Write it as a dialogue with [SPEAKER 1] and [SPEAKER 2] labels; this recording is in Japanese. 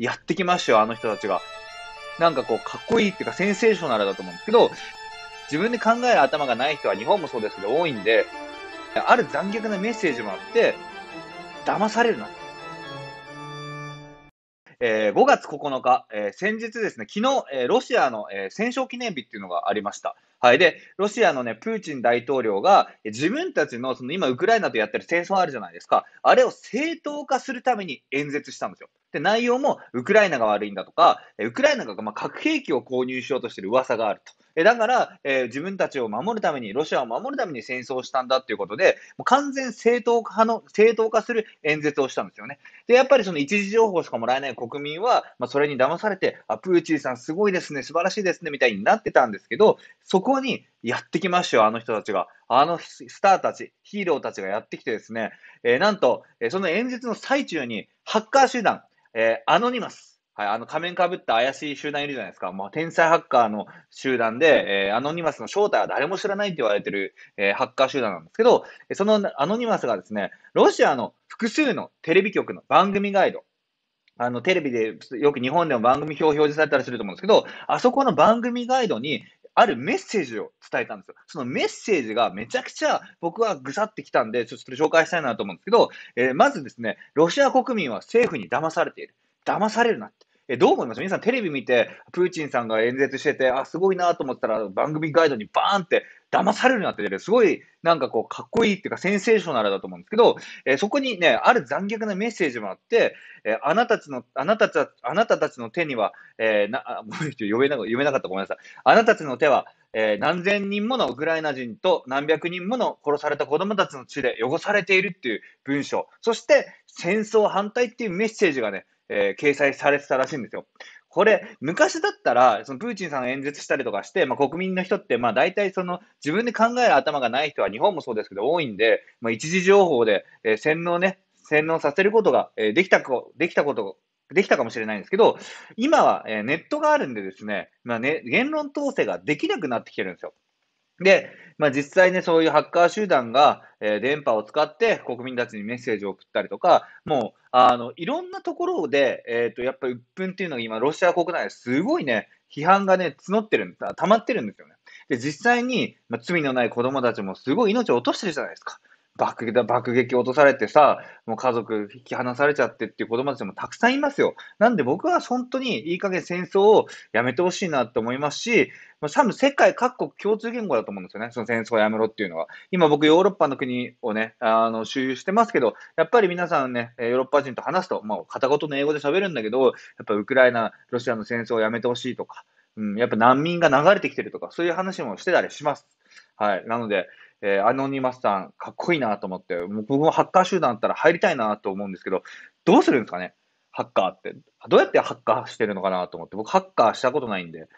[SPEAKER 1] やってきましたよ、あの人たちが。なんかこう、かっこいいっていうか、センセーショナルだと思うんですけど、自分で考える頭がない人は日本もそうですけど多いんで、ある残虐なメッセージもあって、騙されるな。えー、5月9日、えー、先日ですね、昨日、えー、ロシアの、え戦勝記念日っていうのがありました。はい。で、ロシアのね、プーチン大統領が、自分たちの、その今、ウクライナとやってる戦争あるじゃないですか。あれを正当化するために演説したんですよ。で、内容も、ウクライナが悪いんだとか、ウクライナが、まあ、核兵器を購入しようとしてる噂があると。えだから、えー、自分たちを守るために、ロシアを守るために戦争したんだということで、もう完全正当化の、正当化する演説をしたんですよね。で、やっぱりその一時情報しかもらえない国民は、まあ、それに騙されて、あ、プーチンさんすごいですね、素晴らしいですね、みたいになってたんですけど、そこにやってきましたよ、あの人たちが。あのスターたち、ヒーローたちがやってきてですね、えー、なんと、えその演説の最中に、ハッカー集団、えー、アノニマス、はい、あの仮面かぶった怪しい集団いるじゃないですか。ま天才ハッカーの集団で、えー、アノニマスの正体は誰も知らないって言われてる、えー、ハッカー集団なんですけど、そのアノニマスがですね、ロシアの複数のテレビ局の番組ガイド、あの、テレビでよく日本でも番組表を表示されたりすると思うんですけど、あそこの番組ガイドに、あるメッセージを伝えたんですよ。そのメッセージがめちゃくちゃ僕はぐさってきたんで、ちょっと紹介したいなと思うんですけど、えー、まずですね、ロシア国民は政府に騙されている。騙されるなって。えどう思います皆さんテレビ見て、プーチンさんが演説してて、あ、すごいなと思ったら番組ガイドにバーンって騙されるようになってすごいなんかこうかっこいいっていうかセンセーショナルだと思うんですけど、えー、そこにね、ある残虐なメッセージもあって、えー、あなたたちの、あなたたち、あなたたちの手には、えー、な、もう読めな、読めなかったごめんなさい。あなたたちの手は、え何千人ものウクライナ人と何百人もの殺された子供たちの血で汚されているっていう文章。そして、戦争反対っていうメッセージがね、えー、掲載されてたらしいんですよ。これ、昔だったら、そのプーチンさんが演説したりとかして、まあ、国民の人って、まあ、大体その自分で考える頭がない人は日本もそうですけど多いんで、まあ、一時情報で、えー、洗脳ね、洗脳させることが、えー、できたこ、できたことできたかもしれないんですけど、今は、えネットがあるんでですね、まあね、言論統制ができなくなってきてるんですよ。で、まあ、実際ね、そういうハッカー集団が、えー、電波を使って国民たちにメッセージを送ったりとか、もう、あの、いろんなところで、えっ、ー、と、やっぱり鬱憤っていうのが今、ロシア国内ですごいね、批判がね、募ってるんです、溜まってるんですよね。で、実際に、まあ、罪のない子供たちもすごい命を落としてるじゃないですか。爆爆撃落とされてさ、もう家族引き離されちゃってっていう子供たちもたくさんいますよ。なんで僕は本当にいい加減戦争をやめてほしいなと思いますし、多分世界各国共通言語だと思うんですよね。その戦争をやめろっていうのは。今僕ヨーロッパの国をね、あの、周遊してますけど、やっぱり皆さんね、ヨーロッパ人と話すと、まあ片言の英語で喋るんだけど、やっぱウクライナ、ロシアの戦争をやめてほしいとか、うん、やっぱ難民が流れてきてるとか、そういう話もしてたりします。はい。なので、えー、アノニマスさん、かっこいいなと思って、僕もハッカー集団だったら入りたいなと思うんですけど、どうするんですかねハッカーって。どうやってハッカーしてるのかなと思って、僕ハッカーしたことないんで、